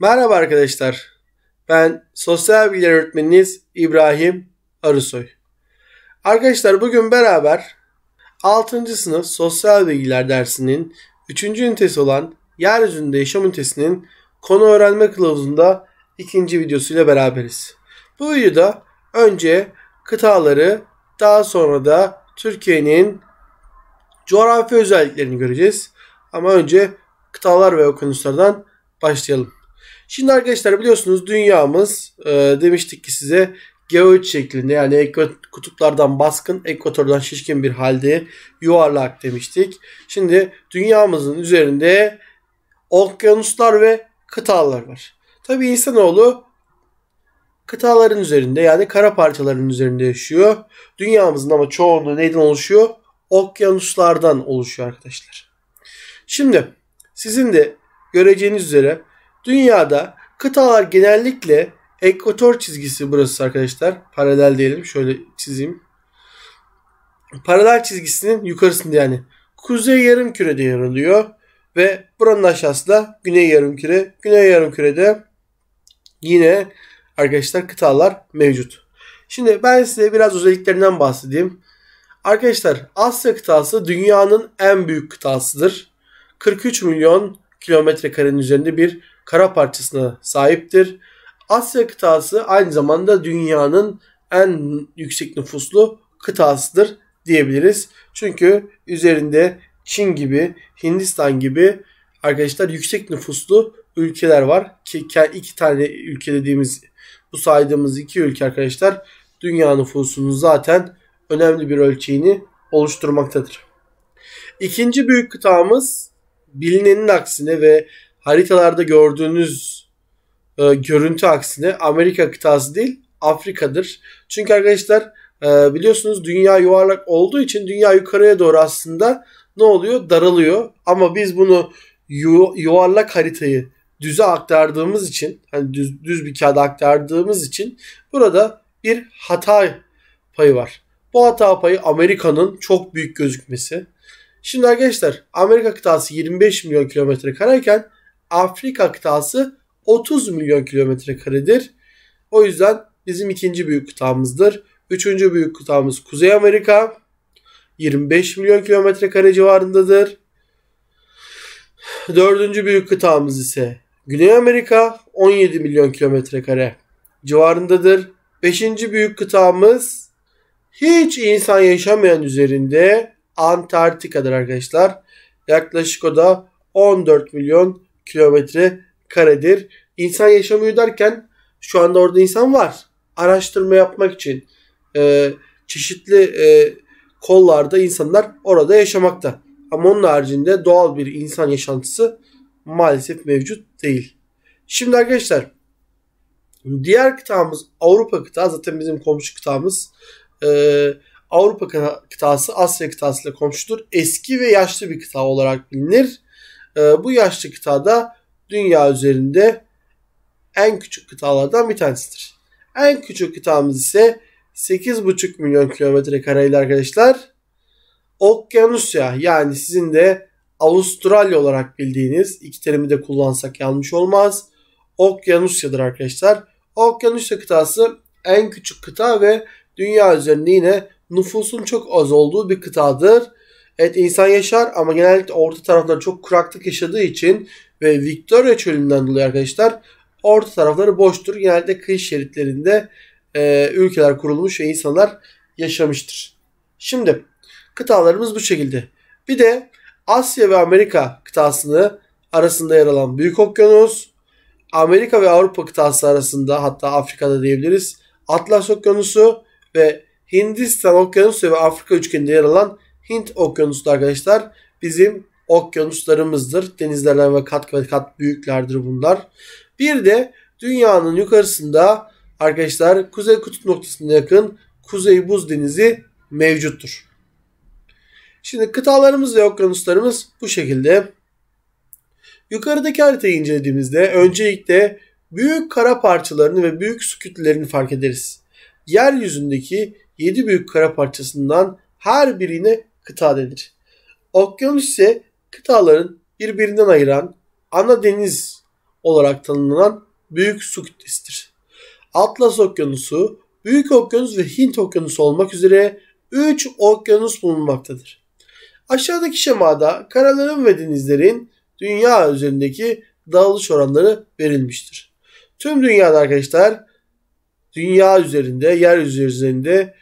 Merhaba arkadaşlar. Ben sosyal bilgiler öğretmeniniz İbrahim Arısoy. Arkadaşlar bugün beraber 6. sınıf sosyal bilgiler dersinin 3. ünitesi olan yeryüzünde yaşam ünitesinin konu öğrenme kılavuzunda ikinci videosuyla beraberiz. Bu videoda önce kıtaları daha sonra da Türkiye'nin coğrafi özelliklerini göreceğiz. Ama önce kıtalar ve okyanuslardan başlayalım. Şimdi arkadaşlar biliyorsunuz dünyamız e, demiştik ki size geoid şeklinde yani kutuplardan baskın, ekvatordan şişkin bir halde yuvarlak demiştik. Şimdi dünyamızın üzerinde okyanuslar ve kıtalar var. Tabi insanoğlu kıtaların üzerinde yani kara parçaların üzerinde yaşıyor. Dünyamızın ama çoğunluğu neyden oluşuyor? Okyanuslardan oluşuyor arkadaşlar. Şimdi sizin de göreceğiniz üzere Dünyada kıtalar genellikle ekvator çizgisi burası arkadaşlar. Paralel diyelim. Şöyle çizeyim. Paralel çizgisinin yukarısında yani. Kuzey yarım kürede yer alıyor. Ve buranın aşağısı da güney yarım küre. Güney yarım kürede yine arkadaşlar kıtalar mevcut. Şimdi ben size biraz özelliklerinden bahsedeyim. Arkadaşlar Asya kıtası dünyanın en büyük kıtasıdır. 43 milyon kilometre karenin üzerinde bir kara parçasına sahiptir. Asya kıtası aynı zamanda dünyanın en yüksek nüfuslu kıtasıdır diyebiliriz. Çünkü üzerinde Çin gibi, Hindistan gibi arkadaşlar yüksek nüfuslu ülkeler var. Ki iki tane ülke dediğimiz bu saydığımız iki ülke arkadaşlar dünya nüfusunun zaten önemli bir ölçeğini oluşturmaktadır. İkinci büyük kıtamız bilinenin aksine ve haritalarda gördüğünüz e, görüntü aksine Amerika kıtası değil Afrika'dır. Çünkü arkadaşlar e, biliyorsunuz dünya yuvarlak olduğu için dünya yukarıya doğru aslında ne oluyor? Daralıyor. Ama biz bunu yu, yuvarlak haritayı düze aktardığımız için hani düz, düz bir kağıda aktardığımız için burada bir hata payı var. Bu hata payı Amerika'nın çok büyük gözükmesi. Şimdi arkadaşlar Amerika kıtası 25 milyon kilometre kareyken Afrika kıtası 30 milyon kilometre karedir. O yüzden bizim ikinci büyük kıtamızdır. Üçüncü büyük kıtamız Kuzey Amerika. 25 milyon kilometre kare civarındadır. Dördüncü büyük kıtamız ise Güney Amerika 17 milyon kilometre kare civarındadır. Beşinci büyük kıtamız hiç insan yaşamayan üzerinde Antarktika'dır arkadaşlar. Yaklaşık o da 14 milyon kilometre karedir. İnsan yaşamıyor derken şu anda orada insan var. Araştırma yapmak için e, çeşitli e, kollarda insanlar orada yaşamakta. Ama onun haricinde doğal bir insan yaşantısı maalesef mevcut değil. Şimdi arkadaşlar diğer kıtamız Avrupa kıtası zaten bizim komşu kıtamız. Ee, Avrupa kıtası Asya kıtasıyla komşudur. Eski ve yaşlı bir kıta olarak bilinir. Ee, bu yaşlı kıtada dünya üzerinde en küçük kıtalardan bir tanesidir. En küçük kıtamız ise 8,5 milyon kilometre kareyli arkadaşlar. Okyanusya yani sizin de Avustralya olarak bildiğiniz iki terimi de kullansak yanlış olmaz. Okyanusya'dır arkadaşlar. Okyanusya kıtası en küçük kıta ve dünya üzerinde yine nüfusun çok az olduğu bir kıtadır. Evet insan yaşar ama genellikle orta tarafları çok kuraklık yaşadığı için ve Victoria çölünden dolayı arkadaşlar orta tarafları boştur. genellikle kış şeritlerinde e, ülkeler kurulmuş ve insanlar yaşamıştır. Şimdi kıtalarımız bu şekilde. Bir de Asya ve Amerika kıtasını arasında yer alan Büyük Okyanus, Amerika ve Avrupa kıtası arasında hatta Afrika'da diyebiliriz Atlas Okyanusu ve Hindistan Okyanusu ve Afrika üçgeninde yer alan Hint okyanusu arkadaşlar bizim okyanuslarımızdır. Denizlerden ve kat ve kat büyüklerdir bunlar. Bir de dünyanın yukarısında arkadaşlar Kuzey Kutup noktasına yakın Kuzey Buz Denizi mevcuttur. Şimdi kıtalarımız ve okyanuslarımız bu şekilde. Yukarıdaki haritayı incelediğimizde öncelikle büyük kara parçalarını ve büyük su kütlelerini fark ederiz. Yeryüzündeki 7 büyük kara parçasından her birine kıta denir. Okyanus ise kıtaların birbirinden ayıran ana deniz olarak tanımlanan büyük su kütlesidir. Atlas Okyanusu, Büyük Okyanus ve Hint Okyanusu olmak üzere 3 okyanus bulunmaktadır. Aşağıdaki şemada karaların ve denizlerin dünya üzerindeki dağılış oranları verilmiştir. Tüm dünyada arkadaşlar dünya üzerinde, yeryüzü üzerinde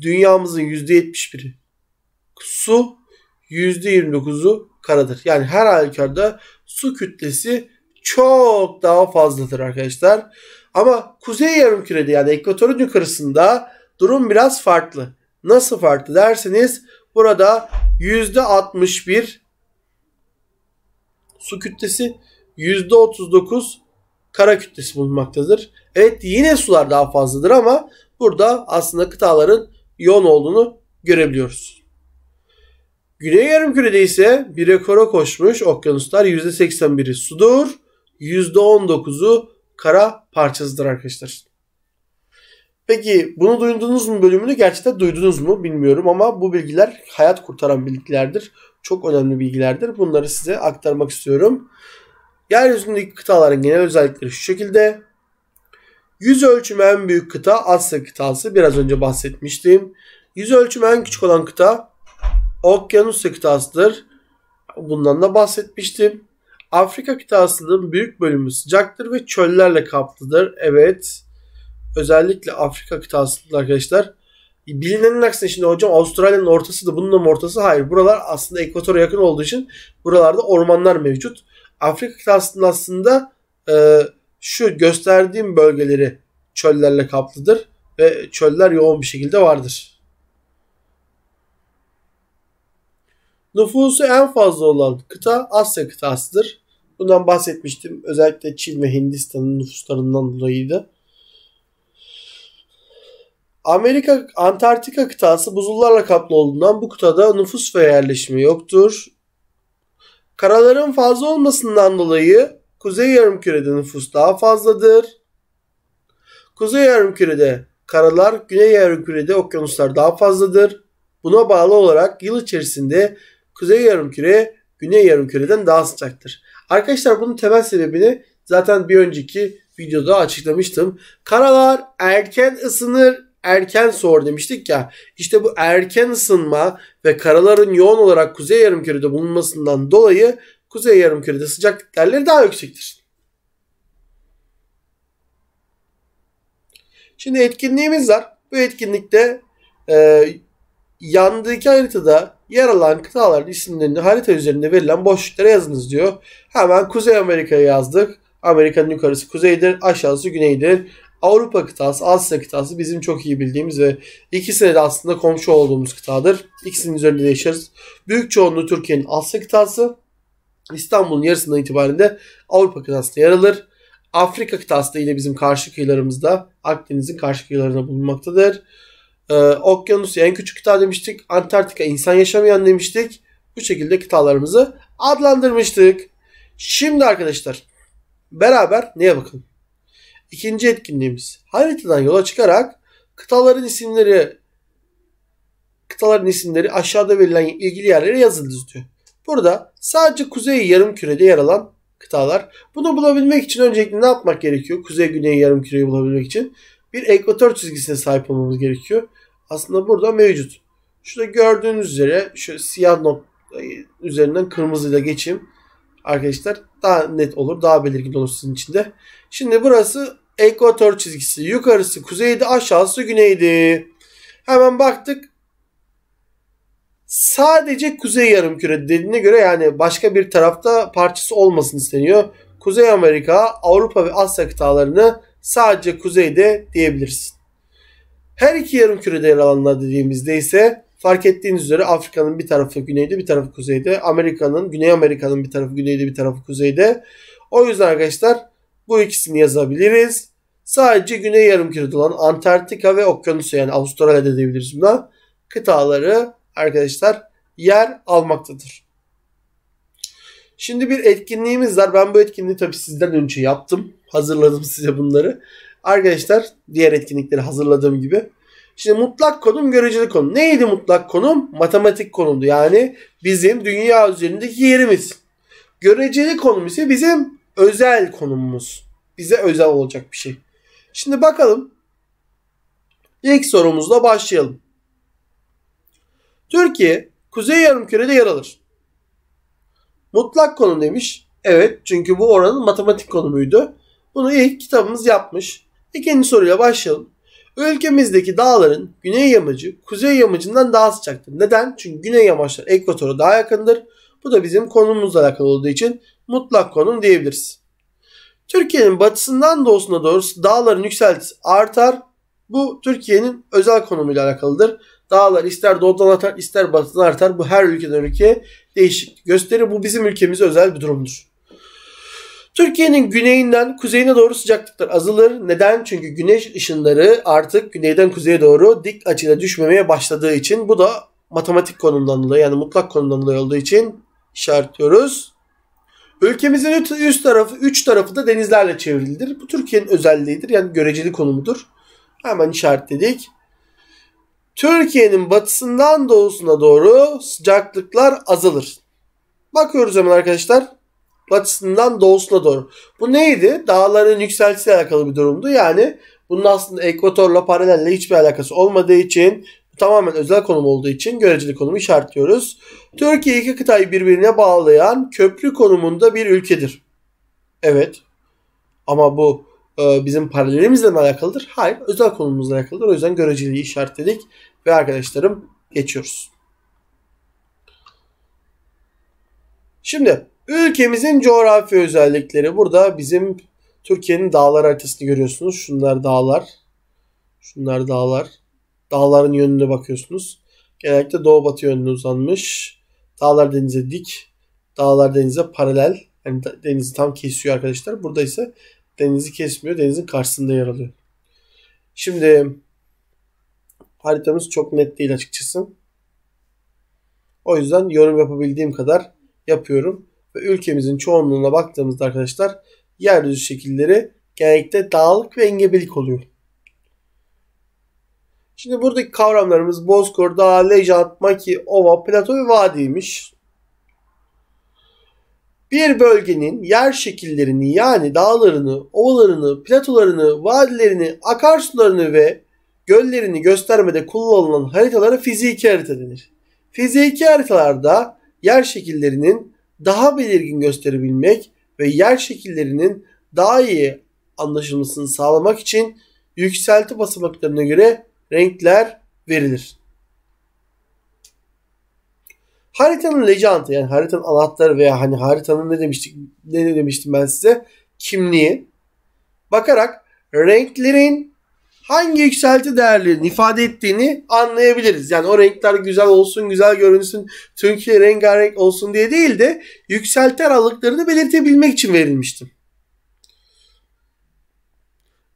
dünyamızın %71'i su %29'u karadır. Yani her halükarda su kütlesi çok daha fazladır arkadaşlar. Ama kuzey yarım kürede yani ekvatorun yukarısında durum biraz farklı. Nasıl farklı derseniz burada %61 su kütlesi %39 kara kütlesi bulunmaktadır. Evet yine sular daha fazladır ama burada aslında kıtaların yoğun olduğunu görebiliyoruz. Güney yarımkürede ise bir rekora koşmuş okyanuslar %81'i sudur, %19'u kara parçasıdır arkadaşlar. Peki bunu duydunuz mu bölümünü? Gerçekten duydunuz mu bilmiyorum ama bu bilgiler hayat kurtaran bilgilerdir. Çok önemli bilgilerdir. Bunları size aktarmak istiyorum. Yeryüzündeki kıtaların genel özellikleri şu şekilde. Yüz ölçümü en büyük kıta Asya kıtası. Biraz önce bahsetmiştim. Yüz ölçümü en küçük olan kıta Okyanus kıtasıdır. Bundan da bahsetmiştim. Afrika kıtasının büyük bölümü sıcaktır ve çöllerle kaplıdır. Evet. Özellikle Afrika kıtasında arkadaşlar. Bilinenin aksine şimdi hocam Avustralya'nın ortası da bunun da ortası. Hayır. Buralar aslında ekvatora yakın olduğu için buralarda ormanlar mevcut. Afrika kıtasının aslında e, şu gösterdiğim bölgeleri çöllerle kaplıdır ve çöller yoğun bir şekilde vardır. Nüfusu en fazla olan kıta Asya kıtasıdır. Bundan bahsetmiştim. Özellikle Çin ve Hindistan'ın nüfuslarından dolayıydı. Amerika Antarktika kıtası buzullarla kaplı olduğundan bu kıtada nüfus ve yerleşimi yoktur. Karaların fazla olmasından dolayı Kuzey Yarımküre'de nüfus daha fazladır. Kuzey Yarımküre'de karalar, Güney Yarımküre'de okyanuslar daha fazladır. Buna bağlı olarak yıl içerisinde kuzey yarımküre güney yarımküreden daha sıcaktır. Arkadaşlar bunun temel sebebini zaten bir önceki videoda açıklamıştım. Karalar erken ısınır, erken soğur demiştik ya. İşte bu erken ısınma ve karaların yoğun olarak kuzey yarımkürede bulunmasından dolayı kuzey yarımkürede sıcaklık değerleri daha yüksektir. Şimdi etkinliğimiz var. Bu etkinlikte e, yandaki haritada yer alan kıtaların isimlerini harita üzerinde verilen boşluklara yazınız diyor. Hemen Kuzey Amerika'yı yazdık. Amerika'nın yukarısı kuzeydir, aşağısı güneydir. Avrupa kıtası, Asya kıtası bizim çok iyi bildiğimiz ve ikisine de aslında komşu olduğumuz kıtadır. İkisinin üzerinde de yaşarız. Büyük çoğunluğu Türkiye'nin Asya kıtası. İstanbul'un yarısından itibaren de Avrupa kıtasında yer alır. Afrika kıtası da yine bizim karşı kıyılarımızda, Akdeniz'in karşı kıyılarında bulunmaktadır e, ee, Okyanusya en küçük kıta demiştik. Antarktika insan yaşamayan demiştik. Bu şekilde kıtalarımızı adlandırmıştık. Şimdi arkadaşlar beraber neye bakın? İkinci etkinliğimiz haritadan yola çıkarak kıtaların isimleri kıtaların isimleri aşağıda verilen ilgili yerlere yazıldı diyor. Burada sadece kuzey yarım kürede yer alan kıtalar. Bunu bulabilmek için öncelikle ne yapmak gerekiyor? Kuzey güney yarım küreyi bulabilmek için bir ekvator çizgisine sahip olmamız gerekiyor aslında burada mevcut. Şurada gördüğünüz üzere şu siyah nokta e, üzerinden kırmızıyla geçeyim. Arkadaşlar daha net olur, daha belirgin olur sizin için de. Şimdi burası ekvator çizgisi. Yukarısı kuzeydi, aşağısı güneydi. Hemen baktık. Sadece kuzey yarım küre dediğine göre yani başka bir tarafta parçası olmasın isteniyor. Kuzey Amerika, Avrupa ve Asya kıtalarını sadece kuzeyde diyebilirsin. Her iki yarım kürede yer alanlar dediğimizde ise fark ettiğiniz üzere Afrika'nın bir tarafı güneyde bir tarafı kuzeyde. Amerika'nın, Güney Amerika'nın bir tarafı güneyde bir tarafı kuzeyde. O yüzden arkadaşlar bu ikisini yazabiliriz. Sadece güney Yarım Küre'de olan Antarktika ve Okyanusya yani Avustralya diyebiliriz buna. Kıtaları arkadaşlar yer almaktadır. Şimdi bir etkinliğimiz var. Ben bu etkinliği tabii sizden önce yaptım. Hazırladım size bunları. Arkadaşlar diğer etkinlikleri hazırladığım gibi. Şimdi mutlak konum göreceli konum. Neydi mutlak konum? Matematik konumdu. Yani bizim dünya üzerindeki yerimiz. Göreceli konum ise bizim özel konumumuz. Bize özel olacak bir şey. Şimdi bakalım. İlk sorumuzla başlayalım. Türkiye kuzey yarımkürede yer alır. Mutlak konum demiş. Evet çünkü bu oranın matematik konumuydu. Bunu ilk kitabımız yapmış. İkinci e, soruyla başlayalım. Ülkemizdeki dağların güney yamacı kuzey yamacından daha sıcaktır. Neden? Çünkü güney yamaçlar ekvatora daha yakındır. Bu da bizim konumumuzla alakalı olduğu için mutlak konum diyebiliriz. Türkiye'nin batısından doğusuna doğru dağların yükseltisi artar. Bu Türkiye'nin özel konumuyla alakalıdır. Dağlar ister doğudan artar ister batıdan artar. Bu her ülkeden ülkeye değişik. gösterir. Bu bizim ülkemize özel bir durumdur. Türkiye'nin güneyinden kuzeyine doğru sıcaklıklar azalır. Neden? Çünkü güneş ışınları artık güneyden kuzeye doğru dik açıyla düşmemeye başladığı için bu da matematik konumdan dolayı yani mutlak konumdan dolayı olduğu için işaretliyoruz. Ülkemizin üst tarafı, üç tarafı da denizlerle çevrilidir. Bu Türkiye'nin özelliğidir. Yani göreceli konumudur. Hemen işaretledik. Türkiye'nin batısından doğusuna doğru sıcaklıklar azalır. Bakıyoruz hemen arkadaşlar batısından doğusuna doğru. Bu neydi? Dağların yükseltisiyle alakalı bir durumdu. Yani bunun aslında ekvatorla paralelle hiçbir alakası olmadığı için tamamen özel konum olduğu için göreceli konumu işaretliyoruz. Türkiye iki kıtayı birbirine bağlayan köprü konumunda bir ülkedir. Evet. Ama bu e, bizim paralelimizle mi alakalıdır? Hayır. Özel konumumuzla alakalıdır. O yüzden göreceliği işaretledik. Ve arkadaşlarım geçiyoruz. Şimdi Ülkemizin coğrafi özellikleri. Burada bizim Türkiye'nin dağlar haritasını görüyorsunuz. Şunlar dağlar. Şunlar dağlar. Dağların yönüne bakıyorsunuz. Genellikle doğu batı yönüne uzanmış. Dağlar denize dik. Dağlar denize paralel. Yani denizi tam kesiyor arkadaşlar. Burada ise denizi kesmiyor. Denizin karşısında yer alıyor. Şimdi haritamız çok net değil açıkçası. O yüzden yorum yapabildiğim kadar yapıyorum ve ülkemizin çoğunluğuna baktığımızda arkadaşlar yeryüzü şekilleri genellikle dağlık ve engebelik oluyor. Şimdi buradaki kavramlarımız bozkor, Dağ, Lejant, Maki, Ova, Plato ve Vadiymiş. Bir bölgenin yer şekillerini yani dağlarını, ovalarını, platolarını, vadilerini, akarsularını ve göllerini göstermede kullanılan haritalara fiziki harita denir. Fiziki haritalarda yer şekillerinin daha belirgin gösterebilmek ve yer şekillerinin daha iyi anlaşılmasını sağlamak için yükselti basamaklarına göre renkler verilir. Haritanın lejantı yani haritanın anahtarı veya hani haritanın ne demiştik ne demiştim ben size kimliği bakarak renklerin hangi yükselti değerlerini ifade ettiğini anlayabiliriz. Yani o renkler güzel olsun, güzel görünsün, türkü rengarenk olsun diye değil de yükselti aralıklarını belirtebilmek için verilmişti.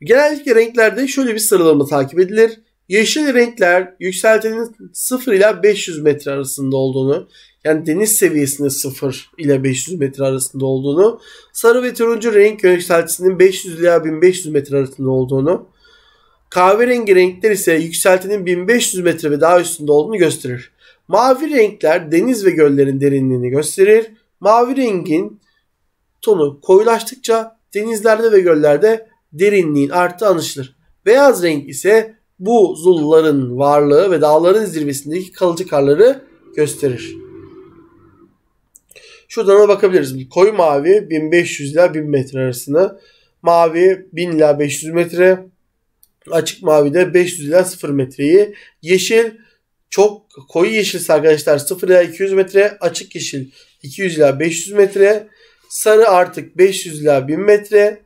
Genellikle renklerde şöyle bir sıralama takip edilir. Yeşil renkler yükseltinin 0 ile 500 metre arasında olduğunu, yani deniz seviyesinde 0 ile 500 metre arasında olduğunu, sarı ve turuncu renk yükseltisinin 500 ila 1500 metre arasında olduğunu, Kahverengi renkler ise yükseltinin 1500 metre ve daha üstünde olduğunu gösterir. Mavi renkler deniz ve göllerin derinliğini gösterir. Mavi rengin tonu koyulaştıkça denizlerde ve göllerde derinliğin arttığı anlaşılır. Beyaz renk ise bu zulların varlığı ve dağların zirvesindeki kalıcı karları gösterir. Şuradan da bakabiliriz. Koyu mavi 1500 ila 1000 metre arasını, Mavi 1000 ila 500 metre. Açık mavide 500 ila 0 metreyi. Yeşil çok koyu yeşilse arkadaşlar 0 ila 200 metre. Açık yeşil 200 ila 500 metre. Sarı artık 500 ila 1000 metre.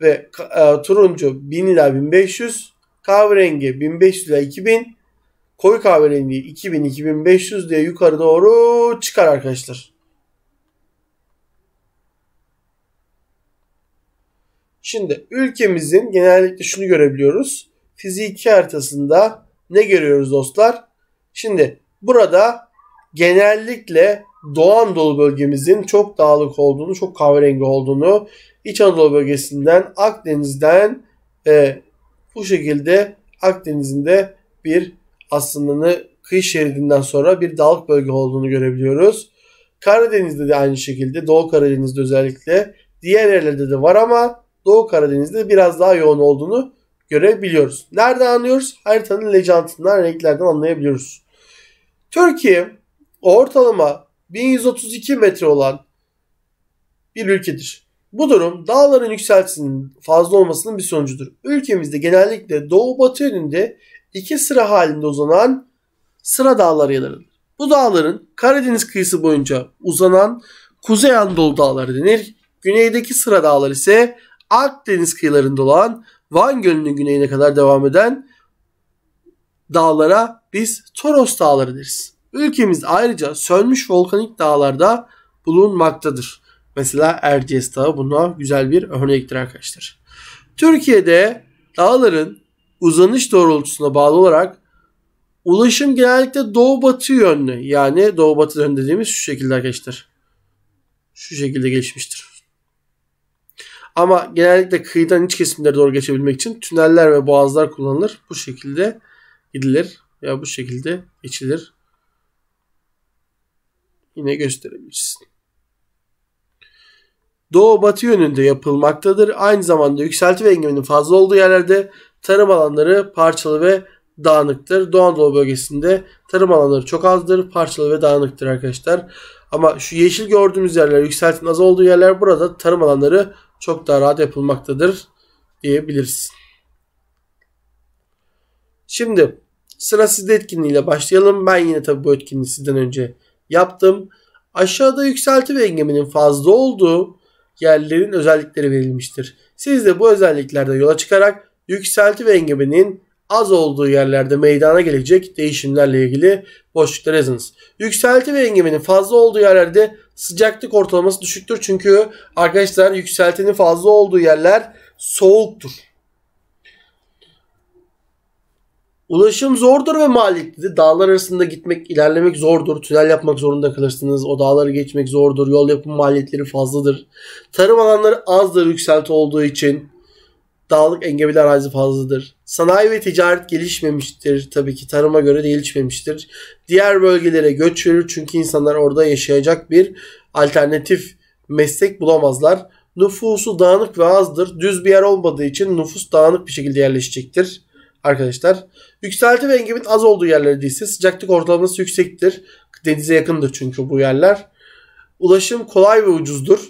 Ve e, turuncu 1000 ila 1500. Kahverengi 1500 ila 2000. Koyu kahverengi 2000-2500 diye yukarı doğru çıkar arkadaşlar. Şimdi ülkemizin genellikle şunu görebiliyoruz. Fiziki haritasında ne görüyoruz dostlar? Şimdi burada genellikle Doğu Anadolu bölgemizin çok dağlık olduğunu, çok kahverengi olduğunu, İç Anadolu bölgesinden, Akdeniz'den e, bu şekilde Akdeniz'in de bir aslında kıyı şeridinden sonra bir dağlık bölge olduğunu görebiliyoruz. Karadeniz'de de aynı şekilde, Doğu Karadeniz'de özellikle diğer yerlerde de var ama Doğu Karadeniz'de biraz daha yoğun olduğunu görebiliyoruz. Nerede anlıyoruz? Haritanın lejantından, renklerden anlayabiliyoruz. Türkiye ortalama 1132 metre olan bir ülkedir. Bu durum dağların yükseltisinin fazla olmasının bir sonucudur. Ülkemizde genellikle doğu batı yönünde iki sıra halinde uzanan sıra dağları yer alır. Bu dağların Karadeniz kıyısı boyunca uzanan Kuzey Anadolu dağları denir. Güneydeki sıra dağlar ise Akdeniz kıyılarında olan Van Gölü'nün güneyine kadar devam eden dağlara biz Toros Dağları deriz. Ülkemiz ayrıca sönmüş volkanik dağlarda bulunmaktadır. Mesela Erciyes Dağı buna güzel bir örnektir arkadaşlar. Türkiye'de dağların uzanış doğrultusuna bağlı olarak ulaşım genellikle doğu batı yönlü. Yani doğu batı yönü dediğimiz şu şekilde arkadaşlar. Şu şekilde gelişmiştir. Ama genellikle kıyıdan iç kesimlere doğru geçebilmek için tüneller ve boğazlar kullanılır. Bu şekilde gidilir veya bu şekilde geçilir. Yine gösterebilirsin. Doğu-batı yönünde yapılmaktadır. Aynı zamanda yükselti ve engeminin fazla olduğu yerlerde tarım alanları parçalı ve dağınıktır. Doğu Anadolu bölgesinde tarım alanları çok azdır. Parçalı ve dağınıktır arkadaşlar. Ama şu yeşil gördüğümüz yerler, yükseltinin az olduğu yerler burada tarım alanları çok daha rahat yapılmaktadır diyebilirsin. Şimdi sıra sizde etkinliğiyle başlayalım. Ben yine tabi bu etkinliği sizden önce yaptım. Aşağıda yükselti ve engemenin fazla olduğu yerlerin özellikleri verilmiştir. Siz de bu özelliklerden yola çıkarak yükselti ve engemenin az olduğu yerlerde meydana gelecek değişimlerle ilgili boşlukta rezonans. Yükselti ve engemenin fazla olduğu yerlerde sıcaklık ortalaması düşüktür. Çünkü arkadaşlar yükseltinin fazla olduğu yerler soğuktur. Ulaşım zordur ve maliyetli. Dağlar arasında gitmek, ilerlemek zordur. Tünel yapmak zorunda kalırsınız. O dağları geçmek zordur. Yol yapım maliyetleri fazladır. Tarım alanları azdır yükselti olduğu için. Dağlık engebeli arazi fazladır. Sanayi ve ticaret gelişmemiştir tabii ki tarıma göre de gelişmemiştir. Diğer bölgelere göç verir çünkü insanlar orada yaşayacak bir alternatif meslek bulamazlar. Nüfusu dağınık ve azdır. Düz bir yer olmadığı için nüfus dağınık bir şekilde yerleşecektir arkadaşlar. Yükselti ve engemin az olduğu yerlerde ise sıcaklık ortalaması yüksektir. Denize yakındır çünkü bu yerler. Ulaşım kolay ve ucuzdur.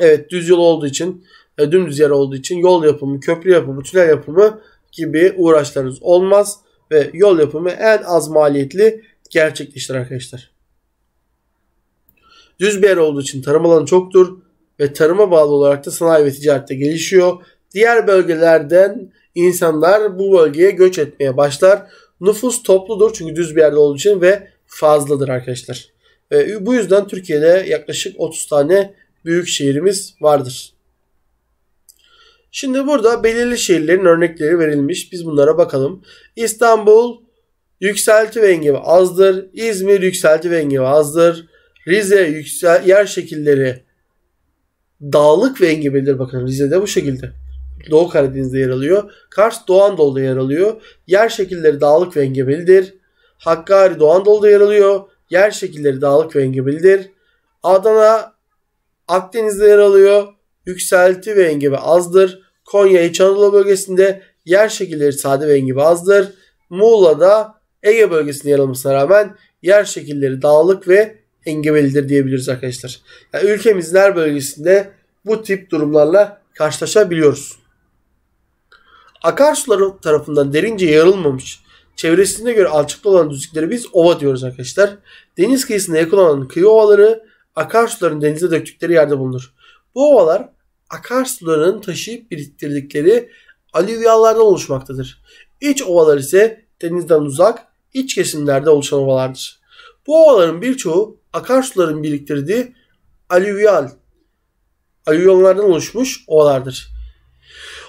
Evet düz yol olduğu için e, dümdüz yer olduğu için yol yapımı, köprü yapımı, tünel yapımı gibi uğraşlarınız olmaz ve yol yapımı en az maliyetli gerçekleştir arkadaşlar. Düz bir yer olduğu için tarım alanı çoktur ve tarıma bağlı olarak da sanayi ve ticarette gelişiyor. Diğer bölgelerden insanlar bu bölgeye göç etmeye başlar. Nüfus topludur çünkü düz bir yerde olduğu için ve fazladır arkadaşlar. E, bu yüzden Türkiye'de yaklaşık 30 tane büyük şehrimiz vardır. Şimdi burada belirli şehirlerin örnekleri verilmiş. Biz bunlara bakalım. İstanbul yükselti ve engebi azdır. İzmir yükselti ve engebi azdır. Rize yüksel yer şekilleri dağlık ve engebelidir. Bakın Rize'de bu şekilde. Doğu Karadeniz'de yer alıyor. Kars Doğu Anadolu'da yer alıyor. Yer şekilleri dağlık ve engebelidir. Hakkari Doğu Anadolu'da yer alıyor. Yer şekilleri dağlık ve engebelidir. Adana Akdeniz'de yer alıyor yükselti ve engebi azdır. Konya İç Anadolu bölgesinde yer şekilleri sade ve engebi azdır. Muğla'da Ege bölgesinde yer almasına rağmen yer şekilleri dağlık ve engebelidir diyebiliriz arkadaşlar. Yani ülkemizin her bölgesinde bu tip durumlarla karşılaşabiliyoruz. Akarsular tarafından derince yarılmamış, çevresinde göre alçakta olan düzlükleri biz ova diyoruz arkadaşlar. Deniz kıyısında yakın olan kıyı ovaları akarsuların denize döktükleri yerde bulunur. Bu ovalar akarsuların taşıyıp biriktirdikleri alüvyallardan oluşmaktadır. İç ovalar ise denizden uzak, iç kesimlerde oluşan ovalardır. Bu ovaların birçoğu akarsuların biriktirdiği alüvyal, alüvyonlardan oluşmuş ovalardır.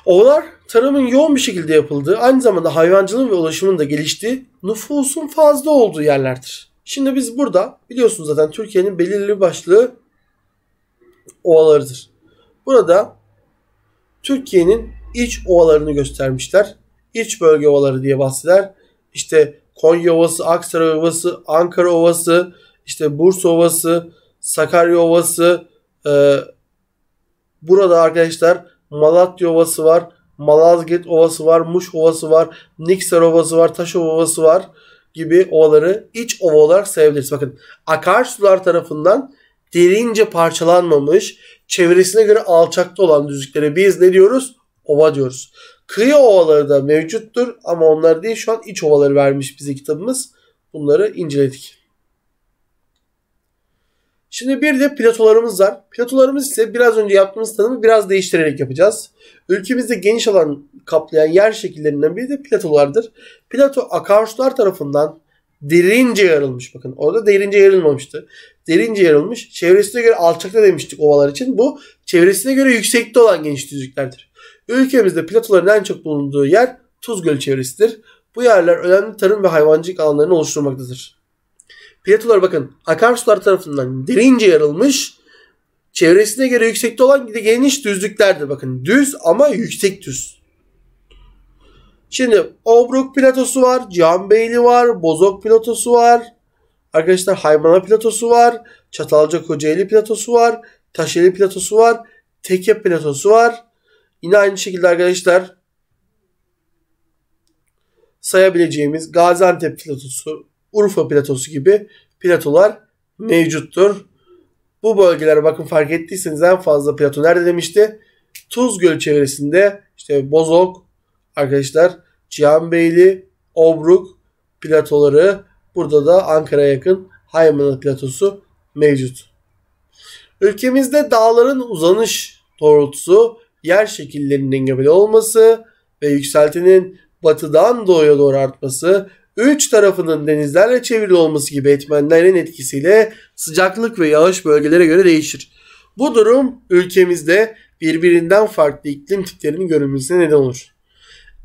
Ovalar tarımın yoğun bir şekilde yapıldığı, aynı zamanda hayvancılığın ve ulaşımın da geliştiği, nüfusun fazla olduğu yerlerdir. Şimdi biz burada biliyorsunuz zaten Türkiye'nin belirli başlığı ovalarıdır. Burada Türkiye'nin iç ovalarını göstermişler. İç bölge ovaları diye bahseder. İşte Konya Ovası, Aksaray Ovası, Ankara Ovası, işte Bursa Ovası, Sakarya Ovası, e, burada arkadaşlar Malatya Ovası var, Malazgirt Ovası var, Muş Ovası var, Niksar Ovası var, Taşova Ovası var gibi ovaları iç ova olarak sayabiliriz. Bakın akarsular tarafından derince parçalanmamış, çevresine göre alçakta olan düzlüklere biz ne diyoruz? Ova diyoruz. Kıyı ovaları da mevcuttur ama onlar değil şu an iç ovaları vermiş bize kitabımız. Bunları inceledik. Şimdi bir de platolarımız var. Platolarımız ise biraz önce yaptığımız tanımı biraz değiştirerek yapacağız. Ülkemizde geniş alan kaplayan yer şekillerinden biri de platolardır. Plato akarsular tarafından derince yarılmış bakın. Orada derince yarılmamıştı. Derince yarılmış. Çevresine göre alçakta demiştik ovalar için. Bu çevresine göre yüksekte olan geniş düzlüklerdir. Ülkemizde platoların en çok bulunduğu yer Tuz Gölü çevresidir. Bu yerler önemli tarım ve hayvancılık alanlarını oluşturmaktadır. Platolar bakın akarsular tarafından derince yarılmış. Çevresine göre yüksekte olan geniş düzlüklerdir. Bakın düz ama yüksek düz. Şimdi Obruk platosu var, Cihan Beyli var, Bozok platosu var. Arkadaşlar Haymana platosu var, Çatalca Kocaeli platosu var, Taşeli platosu var, Teke platosu var. Yine aynı şekilde arkadaşlar sayabileceğimiz Gaziantep platosu, Urfa platosu gibi platolar mevcuttur. Bu bölgeler bakın fark ettiyseniz en fazla plato nerede demişti? Tuz Gölü çevresinde işte Bozok, arkadaşlar Cihanbeyli, Obruk platoları burada da Ankara yakın Haymana platosu mevcut. Ülkemizde dağların uzanış doğrultusu yer şekillerinin engebeli olması ve yükseltinin batıdan doğuya doğru artması, üç tarafının denizlerle çevrili olması gibi etmenlerin etkisiyle sıcaklık ve yağış bölgelere göre değişir. Bu durum ülkemizde birbirinden farklı iklim tiplerinin görünmesine neden olur.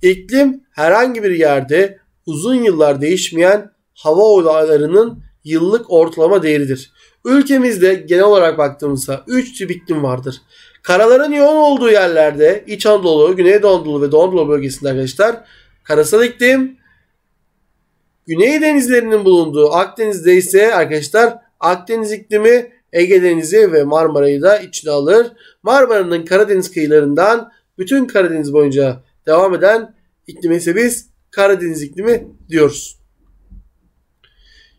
İklim herhangi bir yerde uzun yıllar değişmeyen hava olaylarının yıllık ortalama değeridir. Ülkemizde genel olarak baktığımızda 3 tip iklim vardır. Karaların yoğun olduğu yerlerde İç Anadolu, Güneydoğu Anadolu ve Doğu Anadolu bölgesinde arkadaşlar karasal iklim. Güney denizlerinin bulunduğu Akdeniz'de ise arkadaşlar Akdeniz iklimi Ege Denizi ve Marmara'yı da içine alır. Marmara'nın Karadeniz kıyılarından bütün Karadeniz boyunca devam eden iklimi ise biz Karadeniz iklimi diyoruz.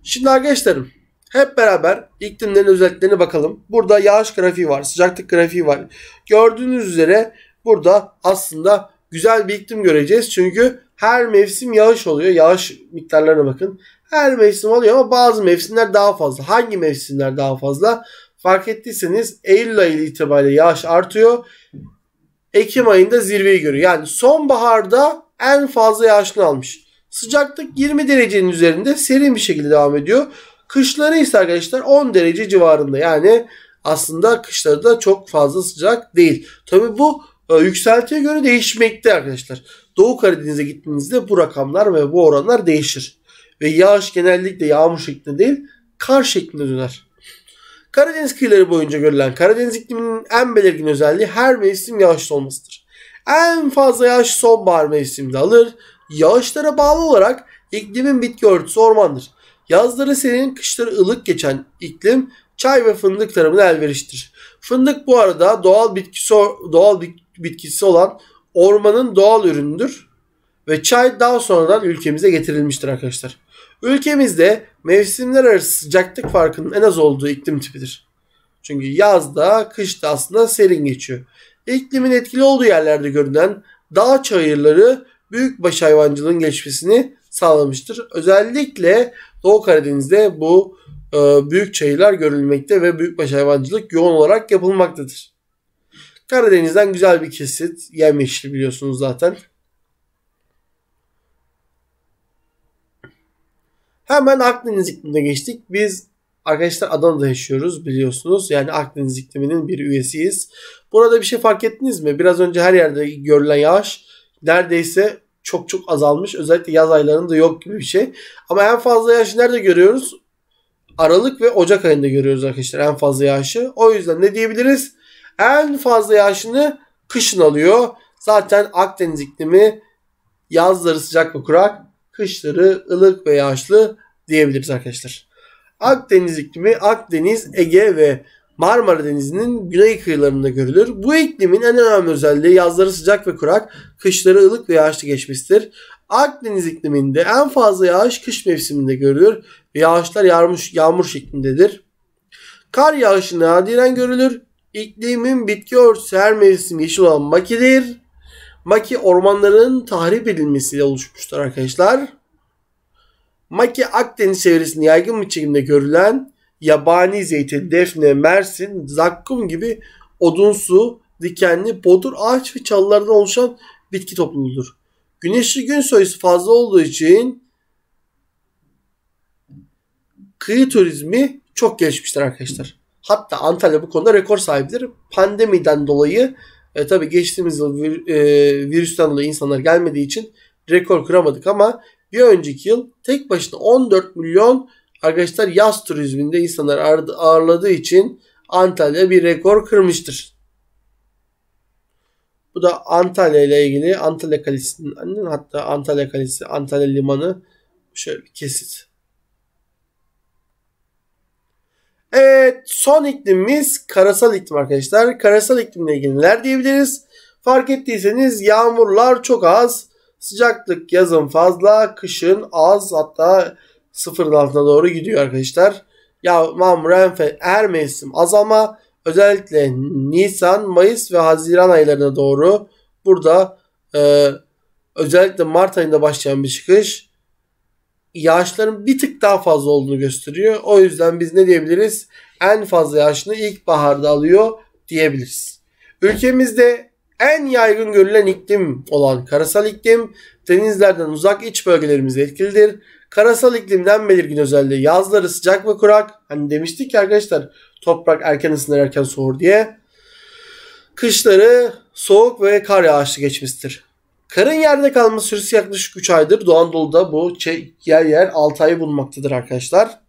Şimdi arkadaşlarım hep beraber iklimlerin özelliklerine bakalım. Burada yağış grafiği var, sıcaklık grafiği var. Gördüğünüz üzere burada aslında güzel bir iklim göreceğiz. Çünkü her mevsim yağış oluyor. Yağış miktarlarına bakın. Her mevsim oluyor ama bazı mevsimler daha fazla. Hangi mevsimler daha fazla? Fark ettiyseniz Eylül ayı itibariyle yağış artıyor. Ekim ayında zirveyi görüyor. Yani sonbaharda en fazla yağışını almış. Sıcaklık 20 derecenin üzerinde serin bir şekilde devam ediyor. Kışları ise arkadaşlar 10 derece civarında. Yani aslında kışları da çok fazla sıcak değil. Tabi bu e, yükseltiye göre değişmekte arkadaşlar. Doğu Karadeniz'e gittiğinizde bu rakamlar ve bu oranlar değişir. Ve yağış genellikle yağmur şeklinde değil kar şeklinde döner. Karadeniz kıyıları boyunca görülen Karadeniz ikliminin en belirgin özelliği her mevsim yağışlı olmasıdır. En fazla yağış sonbahar mevsiminde alır. Yağışlara bağlı olarak iklimin bitki örtüsü ormandır. Yazları serin, kışları ılık geçen iklim çay ve fındık tarımına elverişlidir. Fındık bu arada doğal bitkisi, doğal bitkisi olan ormanın doğal ürünüdür ve çay daha sonradan ülkemize getirilmiştir arkadaşlar. Ülkemizde mevsimler arası sıcaklık farkının en az olduğu iklim tipidir. Çünkü yazda, kışta aslında serin geçiyor iklimin etkili olduğu yerlerde görünen dağ çayırları büyük baş hayvancılığın gelişmesini sağlamıştır. Özellikle Doğu Karadeniz'de bu e, büyük çayırlar görülmekte ve büyük baş hayvancılık yoğun olarak yapılmaktadır. Karadeniz'den güzel bir kesit. Yemyeşili biliyorsunuz zaten. Hemen Akdeniz iklimine geçtik. Biz Arkadaşlar Adana'da yaşıyoruz biliyorsunuz. Yani Akdeniz ikliminin bir üyesiyiz. Burada bir şey fark ettiniz mi? Biraz önce her yerde görülen yağış neredeyse çok çok azalmış. Özellikle yaz aylarında yok gibi bir şey. Ama en fazla yağış nerede görüyoruz? Aralık ve Ocak ayında görüyoruz arkadaşlar en fazla yağışı. O yüzden ne diyebiliriz? En fazla yağışını kışın alıyor. Zaten Akdeniz iklimi yazları sıcak ve kurak, kışları ılık ve yağışlı diyebiliriz arkadaşlar. Akdeniz iklimi Akdeniz, Ege ve Marmara Denizi'nin güney kıyılarında görülür. Bu iklimin en önemli özelliği yazları sıcak ve kurak, kışları ılık ve yağışlı geçmiştir. Akdeniz ikliminde en fazla yağış kış mevsiminde görülür ve yağışlar yağmur, yağmur şeklindedir. Kar yağışı nadiren görülür. İklimin bitki örtüsü her mevsim yeşil olan makidir. Maki ormanların tahrip edilmesiyle oluşmuştur arkadaşlar. Maki Akdeniz çevresinde yaygın biçimde görülen yabani zeytin, defne, mersin, zakkum gibi odunsu, dikenli, bodur, ağaç ve çalılardan oluşan bitki topluluğudur. Güneşli gün sayısı fazla olduğu için kıyı turizmi çok gelişmiştir arkadaşlar. Hatta Antalya bu konuda rekor sahibidir. Pandemiden dolayı e, tabii geçtiğimiz yıl vir, e, virüsten dolayı insanlar gelmediği için rekor kıramadık ama bir önceki yıl tek başına 14 milyon arkadaşlar yaz turizminde insanlar ağırladığı için Antalya bir rekor kırmıştır. Bu da Antalya ile ilgili Antalya Kalesi'nin hatta Antalya Kalesi, Antalya Limanı şöyle bir kesit. Evet son iklimimiz karasal iklim arkadaşlar. Karasal iklimle ilgili neler diyebiliriz? Fark ettiyseniz yağmurlar çok az. Sıcaklık yazın fazla, kışın az hatta sıfırın altına doğru gidiyor arkadaşlar. Ya mamur enfe her mevsim az ama özellikle Nisan, Mayıs ve Haziran aylarına doğru burada e, özellikle Mart ayında başlayan bir çıkış yağışların bir tık daha fazla olduğunu gösteriyor. O yüzden biz ne diyebiliriz? En fazla yağışını ilkbaharda alıyor diyebiliriz. Ülkemizde en yaygın görülen iklim olan karasal iklim denizlerden uzak iç bölgelerimizde etkilidir. Karasal iklimden belirgin özelliği yazları sıcak ve kurak. Hani demiştik ki arkadaşlar toprak erken ısınır erken soğur diye. Kışları soğuk ve kar yağışlı geçmiştir. Karın yerde kalma süresi yaklaşık 3 aydır. Doğu Anadolu'da bu yer yer 6 ayı bulmaktadır arkadaşlar.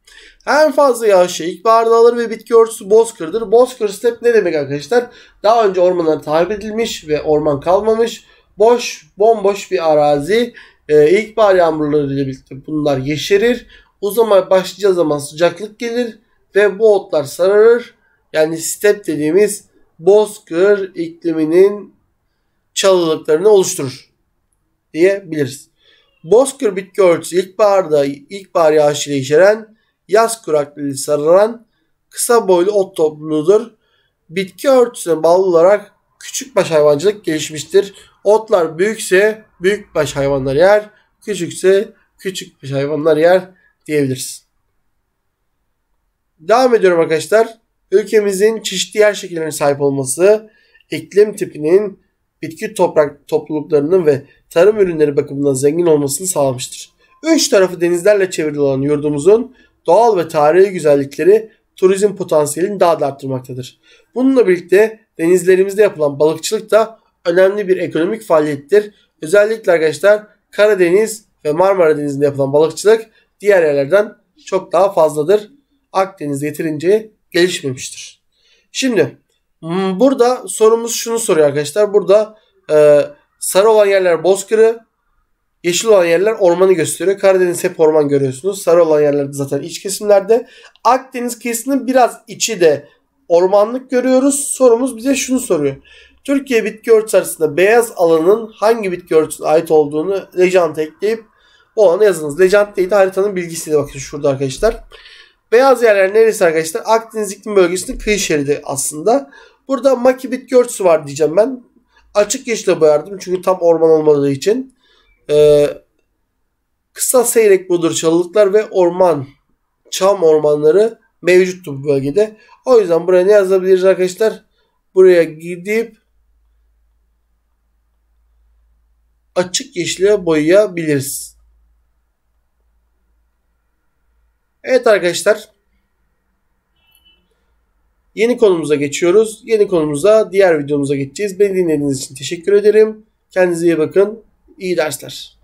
En fazla yağışı şey, ilkbaharda alır ve bitki örtüsü bozkırdır. Bozkır step ne demek arkadaşlar? Daha önce ormanlar tahrip edilmiş ve orman kalmamış. Boş, bomboş bir arazi. Ee, ilkbahar yağmurlarıyla birlikte bunlar yeşerir. Uzamaya başlayacağı zaman sıcaklık gelir ve bu otlar sararır. Yani step dediğimiz bozkır ikliminin çalılıklarını oluşturur diyebiliriz. Bozkır bitki örtüsü ilkbaharda ilkbahar yağışıyla yeşeren yaz kuraklığı sarıran kısa boylu ot topluluğudur. Bitki örtüsüne bağlı olarak küçük baş hayvancılık gelişmiştir. Otlar büyükse büyük baş hayvanlar yer, küçükse küçük baş hayvanlar yer diyebiliriz. Devam ediyorum arkadaşlar. Ülkemizin çeşitli yer şekillerine sahip olması, iklim tipinin, bitki toprak topluluklarının ve tarım ürünleri bakımından zengin olmasını sağlamıştır. Üç tarafı denizlerle çevrili olan yurdumuzun doğal ve tarihi güzellikleri turizm potansiyelini daha da arttırmaktadır. Bununla birlikte denizlerimizde yapılan balıkçılık da önemli bir ekonomik faaliyettir. Özellikle arkadaşlar Karadeniz ve Marmara Denizi'nde yapılan balıkçılık diğer yerlerden çok daha fazladır. Akdeniz yeterince gelişmemiştir. Şimdi burada sorumuz şunu soruyor arkadaşlar. Burada e, sarı olan yerler bozkırı, Yeşil olan yerler ormanı gösteriyor. Karadeniz hep orman görüyorsunuz. Sarı olan yerler zaten iç kesimlerde. Akdeniz kıyısının biraz içi de ormanlık görüyoruz. Sorumuz bize şunu soruyor. Türkiye bitki örtüsü arasında beyaz alanın hangi bitki örtüsüne ait olduğunu lejanta ekleyip o alanı yazınız. Lejant değil de haritanın bilgisiyle bakın şurada arkadaşlar. Beyaz yerler neresi arkadaşlar? Akdeniz iklim bölgesinin kıyı şeridi aslında. Burada maki bitki örtüsü var diyeceğim ben. Açık yeşile boyardım çünkü tam orman olmadığı için e, kısa seyrek budur çalılıklar ve orman, çam ormanları mevcuttu bu bölgede. O yüzden buraya ne yazabiliriz arkadaşlar? Buraya gidip açık yeşile boyayabiliriz. Evet arkadaşlar. Yeni konumuza geçiyoruz. Yeni konumuza diğer videomuza geçeceğiz. Beni dinlediğiniz için teşekkür ederim. Kendinize iyi bakın. y ya estás.